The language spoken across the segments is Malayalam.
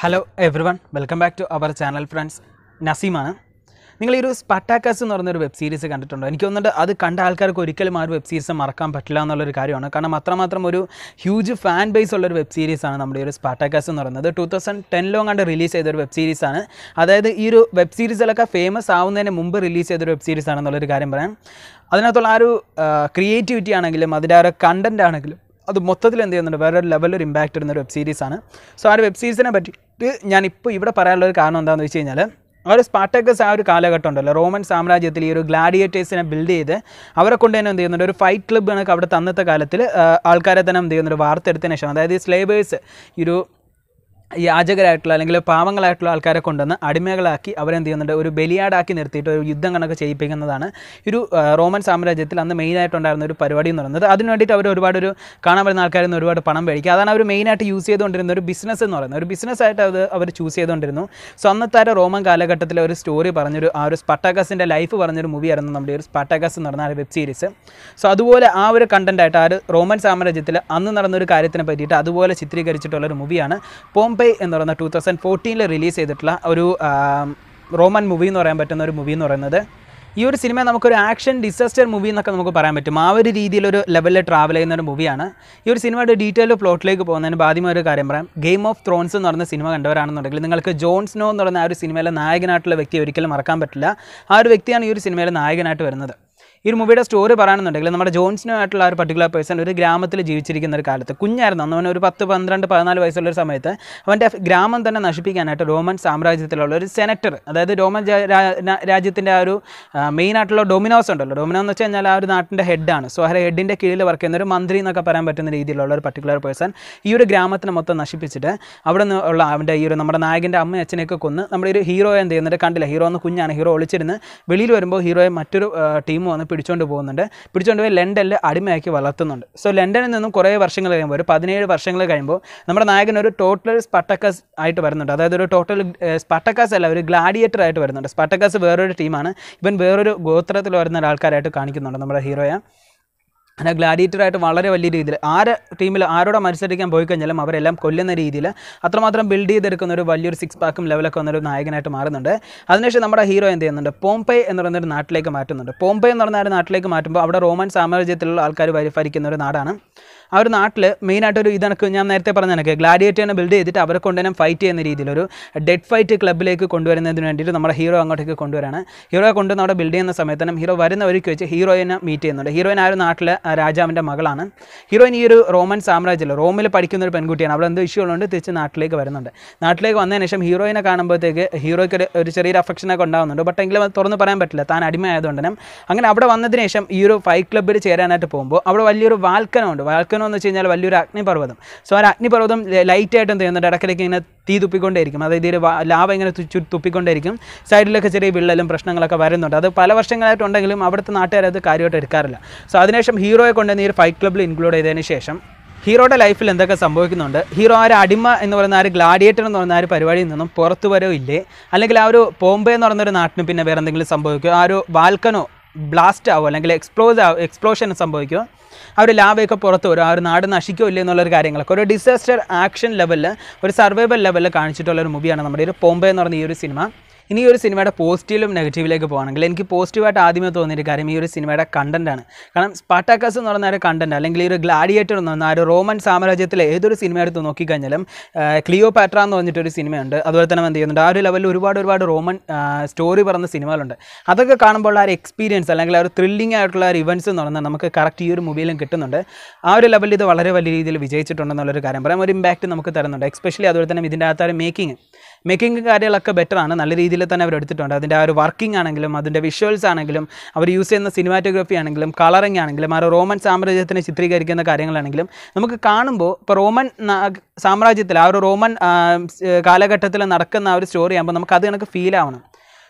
hello everyone welcome back to our channel friends നസീമാണ് നിങ്ങൾ ഈ ഒരു സ്പട്ടാക്കാസ് എന്ന് പറഞ്ഞൊരു വെബ് സീരീസ് കണ്ടിട്ടുണ്ടോ എനിക്ക് തോന്നുന്നുണ്ട് അത് കണ്ട ആൾക്കാർക്ക് ഒരിക്കലും ആ ഒരു വെബ് സീരീസ് മറക്കാൻ പറ്റില്ല എന്നുള്ളൊരു കാര്യമാണ് കാരണം അത്രമാത്രം ഒരു ഹ്യൂജ് ഫാൻ ബേസ് ഉള്ളൊരു വെബ് സീരീസാണ് നമ്മുടെ ഈ ഒരു സ്പാട്ടാക്കാസ് എന്ന് പറയുന്നത് ടു തൗസൻഡ് ടെനിലോ കണ്ട് റിലീസ് ചെയ്തൊരു വെബ് സീരീസാണ് അതായത് ഈ ഒരു വെബ് സീരീസിലൊക്കെ ഫേമസ് ആവുന്നതിന് മുമ്പ് റിലീസ് ചെയ്തൊരു വെബ് എന്നുള്ളൊരു കാര്യം പറയാം അതിനകത്തുള്ള ആ ഒരു ക്രിയേറ്റിവിറ്റി ആണെങ്കിലും അതിൻ്റെ ആ ഒരു കണ്ടൻറ്റ് ആണെങ്കിലും അത് മൊത്തത്തിൽ എന്ത് ചെയ്യുന്നുണ്ട് വേറൊരു ലെവലൊരു ഇമ്പാക്റ്റ് വരുന്ന ഒരു വെബ് സീരീസാണ് സോ ആ ഒരു വെബ് സീരീസിനെ പറ്റി ഇത് ഞാനിപ്പോൾ ഇവിടെ പറയാനുള്ള ഒരു കാരണം എന്താണെന്ന് വെച്ച് കഴിഞ്ഞാൽ ആ ഒരു സ്പാർട്ടക്കസ് ആ ഒരു കാലഘട്ടം ഉണ്ടല്ലോ റോമൻ സാമ്രാജ്യത്തിൽ ഈ ഒരു ഗ്ലാഡിയേറ്റേഴ്സിനെ ബിൽഡ് ചെയ്ത് അവരെ കൊണ്ട് തന്നെ എന്ത് ചെയ്യുന്നുണ്ട് ഒരു ഫൈറ്റ് ക്ലബ്ബ് കണക്ക് അവിടെ തന്നത്തെ കാലത്തിൽ ആൾക്കാരെ തന്നെ എന്ത് ചെയ്യുന്നുണ്ട് വാർത്തെടുത്തതിന് ശേഷം അതായത് ഈ സ്ലേബേഴ്സ് ഈ ഒരു യാചകരായിട്ടുള്ള അല്ലെങ്കിൽ പാവങ്ങളായിട്ടുള്ള ആൾക്കാരെ കൊണ്ടുവന്ന് അടിമകളാക്കി അവരെന്ത് ചെയ്യുന്നുണ്ട് ഒരു ബലിയാടാക്കി നിർത്തിയിട്ട് ഒരു യുദ്ധം കണക്ക് ചെയ്യിപ്പിക്കുന്നതാണ് ഒരു റോമൻ സാമ്രാജ്യത്തിൽ അന്ന് മെയിനായിട്ടുണ്ടായിരുന്ന ഒരു പരിപാടി എന്ന് പറയുന്നത് അതിന് വേണ്ടിയിട്ട് അവർ ഒരുപാട് ഒരു കാണാൻ വരുന്ന ആൾക്കാരിൽ നിന്ന് ഒരുപാട് പണം മേടിക്കുക അതാണ് അവർ മെയിനായിട്ട് യൂസ് ചെയ്തുകൊണ്ടിരുന്ന ഒരു ബിസിനസ് എന്ന് പറയുന്നത് ഒരു ബിസിനസ്സായിട്ട് അത് അവർ ചൂസ് ചെയ്തുകൊണ്ടിരുന്നു സോ അന്നത്തെ റോമൻ കാലഘട്ടത്തിലെ ഒരു സ്റ്റോറി പറഞ്ഞൊരു ആ ഒരു സ്പട്ടാക്കസിൻ്റെ ലൈഫ് പറഞ്ഞൊരു മൂവിയായിരുന്നു നമ്മുടെ ഒരു സ്പട്ടാക്കസ് എന്ന് പറഞ്ഞ ആ വെബ് സീരീസ് സോ അതുപോലെ ആ ഒരു കണ്ടൻറ്റായിട്ട് ആ ഒരു റോമൻ സാമ്രാജ്യത്തിൽ അന്ന് നടന്നൊരു കാര്യത്തിനെ പറ്റിയിട്ട് അതുപോലെ ചിത്രീകരിച്ചിട്ടുള്ള ഒരു മൂവിയാണ് പോം ബോംബെ എന്ന് പറയുന്ന ടൂ തൗസൻഡ് ഫോർട്ടീനിൽ റിലീസ് ചെയ്തിട്ടുള്ള ഒരു റോമൻ മൂവി എന്ന് പറയാൻ പറ്റുന്ന ഒരു മൂവി എന്ന് പറയുന്നത് ഈ ഒരു സിനിമ നമുക്കൊരു ആക്ഷൻ ഡിസാസ്റ്റർ മൂവി എന്നൊക്കെ നമുക്ക് പറയാൻ പറ്റും ആ ഒരു രീതിയിലൊരു ലെവലിൽ ട്രാവൽ ചെയ്യുന്ന ഒരു മൂവിയാണ് ഈ ഒരു സിനിമയുടെ ഡീറ്റെയിൽ പ്ലോട്ടിലേക്ക് പോകുന്നതിന് ആദ്യമേ ഒരു കാര്യം പറയാം ഗെയിം ഓഫ് ത്രോൺസ് എന്ന് പറയുന്ന സിനിമ കണ്ടവരാണെന്നുണ്ടെങ്കിൽ നിങ്ങൾക്ക് ജോൺ സ്നോ എന്ന് പറയുന്ന ആ ഒരു സിനിമയിലെ നായകനായിട്ടുള്ള വ്യക്തി ഒരിക്കലും മറക്കാൻ പറ്റില്ല ആ ഒരു വ്യക്തിയാണ് ഈ ഒരു സിനിമയിലെ നായകനായിട്ട് വരുന്നത് ഈ ഒരു മൂവിയുടെ സ്റ്റോറി പറയുകയാണെന്നുണ്ടെങ്കിൽ നമ്മുടെ ജോൺസിനുമായിട്ടുള്ള ഒരു പർട്ടിക്കുലർ പേഴ്സൺ ഒരു ഗ്രാമത്തിൽ ജീവിച്ചിരിക്കുന്ന ഒരു കാലത്ത് കുഞ്ഞായിരുന്നു അന്ന് ഒരു പത്ത് പന്ത്രണ്ട് പതിനാല് വയസ്സുള്ള ഒരു സമയത്ത് അവൻ്റെ ഗ്രാമം തന്നെ നശിപ്പിക്കാനായിട്ട് റോമൻ സാമ്രാജ്യത്തിലുള്ള ഒരു സെനറ്റർ അതായത് റോമൻ രാജ്യത്തിൻ്റെ ആ ഒരു ആയിട്ടുള്ള ഡൊമിനോസ് ഉണ്ടല്ലോ ഡൊമിനോ എന്ന് വെച്ച് കഴിഞ്ഞാൽ ആ ഒരു നാട്ടിൻ്റെ ഹെഡാണ് സോ ആ ഹെഡിൻ്റെ കീഴിൽ വർക്ക് ചെയ്യുന്ന ഒരു മന്ത്രി എന്നൊക്കെ പറയാൻ പറ്റുന്ന രീതിയിലുള്ള ഒരു പർട്ടിക്കുലർ പേഴ്സൺ ഈ ഒരു ഗ്രാമത്തിന് മൊത്തം നശിപ്പിച്ചിട്ട് അവിടെ നിന്നുള്ള ഉള്ള അവൻ്റെ ഈ ഒരു നമ്മുടെ നായകൻ്റെ അമ്മ അച്ഛനെയൊക്കെ കൊന്ന് നമ്മുടെ ഒരു ഹീറോയെ എന്ത് ചെയ്യുന്നുണ്ട് കണ്ടില്ല ഹീറോ എന്ന് കുഞ്ഞാണ് ഹീറോ ഒളിച്ചിരുന്ന് വെളിയിൽ വരുമ്പോൾ ഹീറോയെ മറ്റൊരു ടീം വന്ന് പിടിച്ചുകൊണ്ട് പോകുന്നുണ്ട് പിടിച്ചുകൊണ്ട് പോയി ലണ്ടനിൽ അടിമയാക്കി വളർത്തുന്നുണ്ട് സോ ലണ്ടനിൽ നിന്നും കുറേ വർഷങ്ങൾ കഴിയുമ്പോൾ ഒരു പതിനേഴ് വർഷങ്ങൾ കഴിയുമ്പോൾ നമ്മുടെ നായകൻ ഒരു ടോട്ടൽ സ്പട്ടക്കസ് ആയിട്ട് വരുന്നുണ്ട് അതായത് ഒരു ടോട്ടൽ സ്പട്ടക്കാസ് അല്ല ഒരു ഗ്ലാഡിയേറ്റർ ആയിട്ട് വരുന്നുണ്ട് സ്പട്ടക്കാസ് വേറൊരു ടീമാണ് ഇവൻ വേറൊരു ഗോത്രത്തിൽ വരുന്ന ആൾക്കാരായിട്ട് കാണിക്കുന്നുണ്ട് നമ്മുടെ ഹീറോയെ അങ്ങനെ ഗ്ലാഡിയേറ്ററായിട്ട് വളരെ വലിയ രീതിയിൽ ആരെ ടീമിൽ ആരോടെ മത്സരിക്കാൻ പോയി കഴിഞ്ഞാലും അവരെല്ലാം കൊല്ലുന്ന രീതിയിൽ അത്രമാത്രം ബിൽഡ് ചെയ്തെടുക്കുന്ന ഒരു വലിയൊരു സിക്സ് പാക്കും ലെവലൊക്കെ വന്നൊരു നായകനായിട്ട് മാറുന്നുണ്ട് അതിനുശേഷം നമ്മുടെ ഹീറോ എന്ത് ചെയ്യുന്നുണ്ട് പോംപേ എന്ന് പറയുന്ന ഒരു നാട്ടിലേക്ക് മാറ്റുന്നുണ്ട് പോംപേ എന്ന് പറഞ്ഞ ഒരു നാട്ടിലേക്ക് മാറ്റുമ്പോൾ അവിടെ റോമൻ സാമ്രാജ്യത്തിലുള്ള ആൾക്കാർ ഭരിക്കുന്ന ഒരു നാടാണ് ആ ഒരു നാട്ടിൽ മെയിനായിട്ട് ഒരു ഇതെനിക്ക് ഞാൻ നേരത്തെ പറഞ്ഞ എനിക്ക് ഗ്ലാഡിയേറ്ററിനെ ബിൽഡ് ചെയ്തിട്ട് അവരെ കൊണ്ട് തന്നെ ഫൈറ്റ് ചെയ്യുന്ന രീതിയിൽ ഒരു ഡെഡ് ഫൈറ്റ് ക്ലബിലേക്ക് കൊണ്ടുവരുന്നതിന് വേണ്ടിയിട്ട് നമ്മുടെ ഹീറോ അങ്ങോട്ടേക്ക് കൊണ്ടുവരാണ് ഹീറോയെ കൊണ്ടുവന്ന് അവിടെ ബിൽഡ് ചെയ്യുന്ന സമയത്ത് ഹീറോ വരുന്ന വഴിക്ക് വെച്ച് ഹീറോയിനെ മീറ്റ് ചെയ്യുന്നുണ്ട് ഹീറോയിൻ ആ ഒരു നാട്ടിൽ രാജാവിൻ്റെ മകളാണ് ഹീറോയിൻ ഈ ഒരു റോമൻ സാമ്രാജ്യമല്ല റോമിൽ പഠിക്കുന്ന ഒരു പെൺകുട്ടിയാണ് അവളെന്ത് എന്തോ ഇഷ്യൂ ഉള്ളതുകൊണ്ട് തിരിച്ച് നാട്ടിലേക്ക് വരുന്നുണ്ട് നാട്ടിലേക്ക് വന്നതിന് ശേഷം ഹീറോയിനെ കാണുമ്പോഴത്തേക്ക് ഹീറോയ്ക്ക് ഒരു ചെറിയ അഫക്ഷനൊക്കെ ഉണ്ടാകുന്നുണ്ട് ബട്ട് എങ്കിലും അത് തുറന്ന് പറയാൻ പറ്റില്ല താൻ അടിമയായതുകൊണ്ട് തന്നെ അങ്ങനെ അവിടെ വന്നതിന് ശേഷം ഈ ഒരു ഫൈറ്റ് ക്ലബ്ബിൽ ചേരാനായിട്ട് പോകുമ്പോൾ അവിടെ വലിയൊരു വാൽക്കനമുണ്ട് വാൽക്കനം എന്ന് വെച്ച് കഴിഞ്ഞാൽ വലിയൊരു അഗ്നിപർവ്വതം സോ ആ അഗ്നിപർവ്വതം ലൈറ്റായിട്ടും എന്ത് ചെയ്യുന്നുണ്ട് ഇടക്കിടയ്ക്ക് ഇങ്ങനെ തീ തുപ്പിക്കൊണ്ടേയിരിക്കും അതായത് ഇതിൽ ലാവ ഇങ്ങനെ തുപ്പിക്കൊണ്ടേയിരിക്കും സൈഡിലൊക്കെ ചെറിയ വിള്ളലും പ്രശ്നങ്ങളൊക്കെ വരുന്നുണ്ട് അത് പല വർഷങ്ങളായിട്ടുണ്ടെങ്കിലും അവിടുത്തെ നാട്ടുകാരത് അത് കാര്യമായിട്ട് എടുക്കാറില്ല സോ അതിനുശേഷം ഹീറോയെ കൊണ്ടുവന്ന് ഈ ഒരു ഫൈറ്റ് ക്ലബ്ബിൽ ഇൻക്ലൂഡ് ചെയ്തതിന് ശേഷം ഹീറോയുടെ ലൈഫിൽ എന്തൊക്കെ സംഭവിക്കുന്നുണ്ട് ഹീറോ ആ ഒരു അടിമ എന്ന് പറയുന്ന ആ ഒരു ഗ്ലാഡിയേറ്റർ എന്ന് പറയുന്ന ആ ഒരു പരിപാടിയിൽ നിന്നും പുറത്തു വരോ ഇല്ലേ അല്ലെങ്കിൽ ആ ഒരു പോംബെ എന്ന് പറയുന്ന ഒരു നാട്ടിന് പിന്നെ വേറെ എന്തെങ്കിലും സംഭവിക്കുമോ ആ ഒരു വാൽക്കനോ ബ്ലാസ്റ്റ് ആവുമോ അല്ലെങ്കിൽ എക്സ്പ്ലോസ് ആവും എക്സ്പ്ലോഷൻ സംഭവിക്കുമോ ആ ഒരു ലാവയൊക്കെ പുറത്ത് വരും ആ ഒരു നാട് നശിക്കോ എന്നുള്ളൊരു കാര്യങ്ങളൊക്കെ ഒരു ഡിസാസ്റ്റർ ആക്ഷൻ ലെവലിൽ ഒരു സർവൈവൽ ലെവലിൽ കാണിച്ചിട്ടുള്ള ഒരു മൂവിയാണ് നമ്മുടെ ഒരു പോംബെ എന്ന് പറഞ്ഞ ഈ ഒരു സിനിമ ഇനി ഒരു സിനിമയുടെ പോസിറ്റീവിലും നെഗറ്റീവിലേക്ക് പോകണമെങ്കിൽ എനിക്ക് പോസിറ്റീവായിട്ട് ആദ്യമേ തോന്നിയൊരു കാര്യം ഈ ഒരു സിനിമയുടെ കണ്ടൻറ്റാണ് കാരണം സ്പാട്ടാക്കസ് എന്ന് പറഞ്ഞ ഒരു കണ്ടൻറ്റ് അല്ലെങ്കിൽ ഈ ഒരു ഗ്ലാഡിയേറ്റർ എന്ന് പറഞ്ഞാൽ ഒരു റോമൻ സാമ്രാജ്യത്തിലെ ഏതൊരു സിനിമ എടുത്ത് നോക്കിക്കഴിഞ്ഞാലും ക്ലിയോ പാട്ര എന്ന് പറഞ്ഞിട്ടൊരു സിനിമയുണ്ട് അതുപോലെ തന്നെ എന്ത് ചെയ്യുന്നുണ്ട് ആ ഒരു ലെവലിൽ ഒരുപാട് ഒരുപാട് റോമൻ സ്റ്റോറി പറഞ്ഞ സിനിമകളുണ്ട് അതൊക്കെ കാണുമ്പോൾ ആ ഒരു എക്സ്പീരിയൻസ് അല്ലെങ്കിൽ ആ ഒരു ത്രില്ലിംഗ് ആയിട്ടുള്ള ഒരു ഇവൻസ് എന്ന് പറഞ്ഞാൽ നമുക്ക് കറക്റ്റ് ഈ ഒരു മൂവിയിലും കിട്ടുന്നുണ്ട് ആ ഒരു ലെവലിൽ ഇത് വളരെ വലിയ രീതിയിൽ വിജയിച്ചിട്ടുണ്ടെന്നുള്ളൊരു കാര്യം പറയാം ഒരു ഇമ്പാക്റ്റ് നമുക്ക് തരുന്നുണ്ട് എക്സ്പെഷ്യലി അതുപോലെ തന്നെ ഇതിൻ്റെ അകത്ത് മേക്കിംഗ് മേക്കിംഗ് കാര്യങ്ങളൊക്കെ ബെറ്ററാണ് നല്ല രീതിയിൽ രീതിയിൽ തന്നെ അവർ എടുത്തിട്ടുണ്ട് അതിൻ്റെ ആ ഒരു വർക്കിംഗ് ആണെങ്കിലും അതിൻ്റെ വിഷ്വൽസ് ആണെങ്കിലും അവർ യൂസ് ചെയ്യുന്ന സിനിമാറ്റോഗ്രഫി ആണെങ്കിലും കളറിങ് ആണെങ്കിലും ആ റോമൻ സാമ്രാജ്യത്തിനെ ചിത്രീകരിക്കുന്ന കാര്യങ്ങളാണെങ്കിലും നമുക്ക് കാണുമ്പോൾ ഇപ്പോൾ റോമൻ സാമ്രാജ്യത്തിൽ ആ ഒരു റോമൻ കാലഘട്ടത്തിൽ നടക്കുന്ന ആ ഒരു സ്റ്റോറി ആകുമ്പോൾ നമുക്ക് അത് കണക്ക് ഫീൽ ആവണം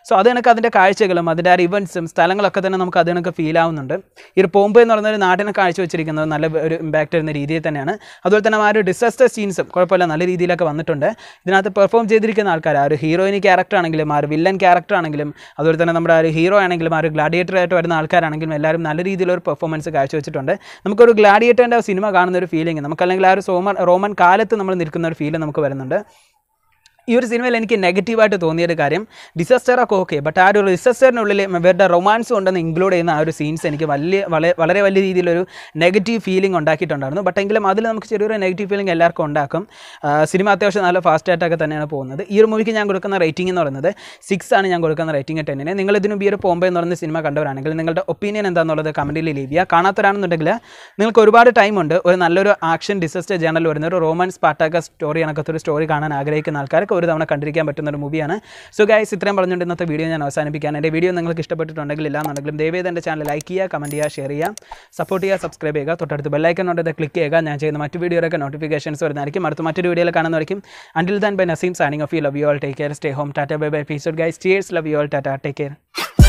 സോ അത് കണക്ക് അതിൻ്റെ കാഴ്ചകളും അതിൻ്റെ ആ ഇവൻസും സ്ഥലങ്ങളൊക്കെ തന്നെ നമുക്ക് അതിനൊക്കെ ഫീൽ ആവുന്നുണ്ട് ഈ ഒരു പോംബോ എന്ന് പറയുന്ന ഒരു നാടിനെ കാഴ്ച വെച്ചിരിക്കുന്നത് നല്ല ഒരു ഇമ്പാക്റ്റ് വരുന്ന രീതിയിൽ തന്നെയാണ് അതുപോലെ തന്നെ ആ ഒരു ഡിസാസ്റ്റർ സീൻസും കുഴപ്പമില്ല നല്ല രീതിയിലൊക്കെ വന്നിട്ടുണ്ട് ഇതിനകത്ത് പെർഫോം ചെയ്തിരിക്കുന്ന ആൾക്കാർ ആ ഒരു ഹീറോയിന് ക്യാരക്ടർ ആണെങ്കിലും ആ ഒരു വില്ലൻ ക്യാരക്ടർ ആണെങ്കിലും അതുപോലെ തന്നെ നമ്മുടെ ആ ഒരു ഹീറോ ആണെങ്കിലും ആ ഒരു ഗ്ലാഡിയേറ്റർ ആയിട്ട് വരുന്ന ആൾക്കാരാണെങ്കിലും എല്ലാവരും നല്ല രീതിയിലൊരു പെർഫോമൻസ് കാഴ്ചവെച്ചിട്ടുണ്ട് നമുക്കൊരു ഗ്ലാഡിയേറ്ററിൻ്റെ സിനിമ കാണുന്ന ഒരു ഫീലിംഗ് നമുക്കല്ലെങ്കിൽ ആ ഒരു സോമൻ റോമൻ കാലത്ത് നമ്മൾ നിൽക്കുന്ന ഒരു ഫീൽ നമുക്ക് വരുന്നുണ്ട് ഈ ഒരു സിനിമയിൽ എനിക്ക് നെഗറ്റീവായിട്ട് തോന്നിയൊരു കാര്യം ഡിസാസ്റ്ററൊക്കെ ഓക്കെ ബട്ട് ആ ഒരു ഡിസാസ്റ്ററിനുള്ളിൽ ഇവരുടെ റൊമാൻസ് ഉണ്ടെന്ന് ഇൻക്ലൂഡ് ചെയ്യുന്ന ആ ഒരു സീൻസ് എനിക്ക് വലിയ വളരെ വലിയ രീതിയിലൊരു നെഗറ്റീവ് ഫീലിംഗ് ഉണ്ടാക്കിയിട്ടുണ്ടായിരുന്നു ബട്ട് എങ്കിലും അതിൽ നമുക്ക് ചെറിയൊരു നെഗറ്റീവ് ഫീലിംഗ് എല്ലാവർക്കും ഉണ്ടാക്കും സിനിമ അത്യാവശ്യം നല്ല ഫാസ്റ്റ് ആയിട്ടൊക്കെ തന്നെയാണ് പോകുന്നത് ഈ ഒരു മൂവിക്ക് ഞാൻ കൊടുക്കുന്ന റേറ്റിംഗ് എന്ന് പറയുന്നത് സിക്സ് ആണ് ഞാൻ കൊടുക്കുന്ന റേറ്റിംഗ് ടെന്നിന് നിങ്ങൾ ഇതിനു ഈ ഒരു പോംബെ എന്ന് പറയുന്ന സിനിമ കണ്ടവരാണെങ്കിൽ നിങ്ങളുടെ ഒപ്പീനിയൻ എന്താണെന്നുള്ളത് കമൻറ്റിൽ ലീവ് ചെയ്യുക കാണാത്തവരാണെന്നുണ്ടെങ്കിൽ നിങ്ങൾക്ക് ഒരുപാട് ടൈമുണ്ട് ഒരു നല്ലൊരു ആക്ഷൻ ഡിസസ്റ്റർ ജേണൽ വരുന്ന ഒരു റോമാൻസ് പാട്ടാക്ക സ്റ്റോറി കണക്കത്തൊരു സ്റ്റോറി കാണാൻ ആഗ്രഹിക്കുന്ന ആൾക്കാർക്ക് ഒരു തവണ കണ്ടിരിക്കാൻ പറ്റുന്ന ഒരു മൂവിയാണ് സോ ഗൈസ് ഇത്രയും പറഞ്ഞുകൊണ്ട് ഇന്നത്തെ വീഡിയോ ഞാൻ അവസാനിപ്പിക്കാൻ എൻ്റെ വീഡിയോ നിങ്ങൾക്ക് ഇഷ്ടപ്പെട്ടിട്ടുണ്ടെങ്കിൽ ഇല്ലാന്നുണ്ടെങ്കിലും ദയവേദ എൻ്റെ ചാനൽ ലൈക്ക് ചെയ്യുക കമൻറ്റ് ചെയ്യുക ഷെയർ ചെയ്യുക സപ്പോർട്ട് ചെയ്യുക സബ്സ്ക്രൈബ് ചെയ്യുക തൊട്ടടുത്ത് ബെല്ലൈക്കൻ ഉണ്ടെങ്കിൽ ക്ലിക്ക് ചെയ്യുക ഞാൻ ചെയ്യുന്ന മറ്റു വീഡിയോയൊക്കെ നോട്ടിഫിക്കേഷൻസ് വരുന്നതായിരിക്കും അടുത്ത മറ്റൊരു വീഡിയോയിൽ കാണുന്നതായിരിക്കും until then bye Naseem signing off you love you all take care stay home tata bye bye peace guys cheers love you all tata take care